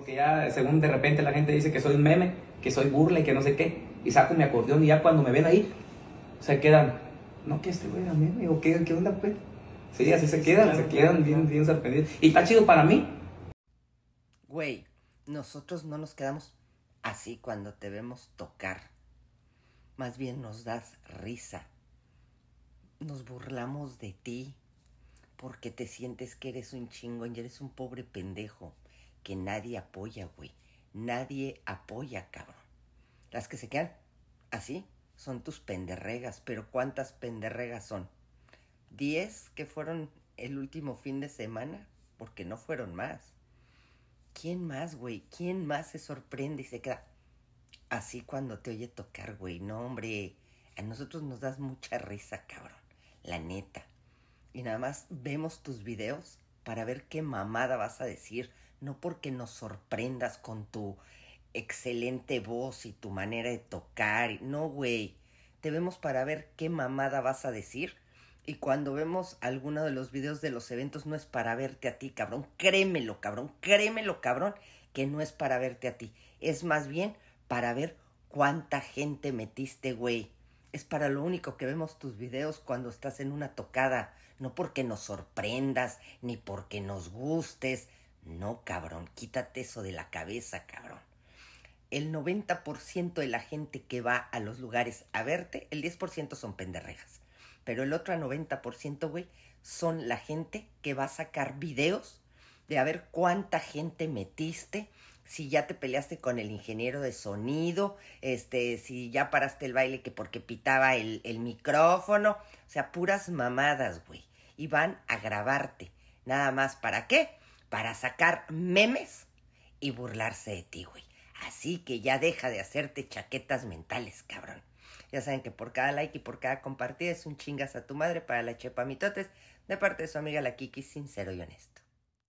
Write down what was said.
porque ya según de repente la gente dice que soy un meme, que soy burla y que no sé qué, y saco mi acordeón y ya cuando me ven ahí, se quedan, no, que este güey era meme, o qué, qué onda, pues. Sí, así se quedan, se quedan bien, bien sorprendidos. Y está chido para mí. Güey, nosotros no nos quedamos así cuando te vemos tocar. Más bien nos das risa. Nos burlamos de ti porque te sientes que eres un chingón y eres un pobre pendejo que nadie apoya, güey. Nadie apoya, cabrón. Las que se quedan así son tus penderregas, pero ¿cuántas penderregas son? ¿Diez que fueron el último fin de semana? Porque no fueron más. ¿Quién más, güey? ¿Quién más se sorprende y se queda así cuando te oye tocar, güey? No, hombre, a nosotros nos das mucha risa, cabrón. La neta. Y nada más vemos tus videos para ver qué mamada vas a decir, no porque nos sorprendas con tu excelente voz y tu manera de tocar. No, güey. Te vemos para ver qué mamada vas a decir. Y cuando vemos alguno de los videos de los eventos, no es para verte a ti, cabrón. Créemelo, cabrón. Créemelo, cabrón, que no es para verte a ti. Es más bien para ver cuánta gente metiste, güey es para lo único que vemos tus videos cuando estás en una tocada, no porque nos sorprendas, ni porque nos gustes. No, cabrón, quítate eso de la cabeza, cabrón. El 90% de la gente que va a los lugares a verte, el 10% son penderrejas. Pero el otro 90%, güey, son la gente que va a sacar videos de a ver cuánta gente metiste, si ya te peleaste con el ingeniero de sonido, este, si ya paraste el baile que porque pitaba el, el micrófono, o sea, puras mamadas, güey. Y van a grabarte. Nada más para qué? Para sacar memes y burlarse de ti, güey. Así que ya deja de hacerte chaquetas mentales, cabrón. Ya saben que por cada like y por cada compartida es un chingas a tu madre para la chepa mitotes de parte de su amiga la Kiki, sincero y honesto.